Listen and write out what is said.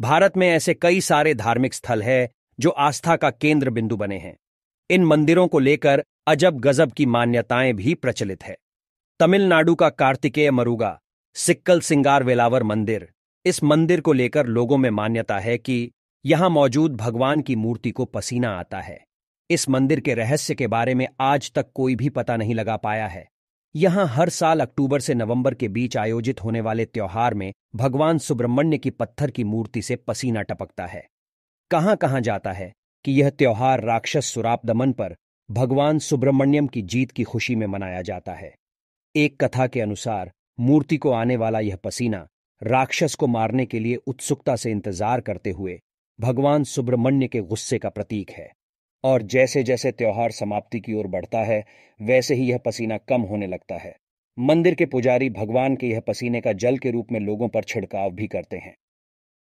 भारत में ऐसे कई सारे धार्मिक स्थल हैं जो आस्था का केंद्र बिंदु बने हैं इन मंदिरों को लेकर अजब गजब की मान्यताएं भी प्रचलित है तमिलनाडु का कार्तिकेय मरुगा सिक्कल सिंगार वेलावर मंदिर इस मंदिर को लेकर लोगों में मान्यता है कि यहां मौजूद भगवान की मूर्ति को पसीना आता है इस मंदिर के रहस्य के बारे में आज तक कोई भी पता नहीं लगा पाया है यहाँ हर साल अक्टूबर से नवंबर के बीच आयोजित होने वाले त्यौहार में भगवान सुब्रमण्य की पत्थर की मूर्ति से पसीना टपकता है कहाँ कहाँ जाता है कि यह त्यौहार राक्षस सुराप दमन पर भगवान सुब्रमण्यम की जीत की खुशी में मनाया जाता है एक कथा के अनुसार मूर्ति को आने वाला यह पसीना राक्षस को मारने के लिए उत्सुकता से इंतजार करते हुए भगवान सुब्रमण्य के गुस्से का प्रतीक है और जैसे जैसे त्योहार समाप्ति की ओर बढ़ता है वैसे ही यह पसीना कम होने लगता है मंदिर के पुजारी भगवान के यह पसीने का जल के रूप में लोगों पर छिड़काव भी करते हैं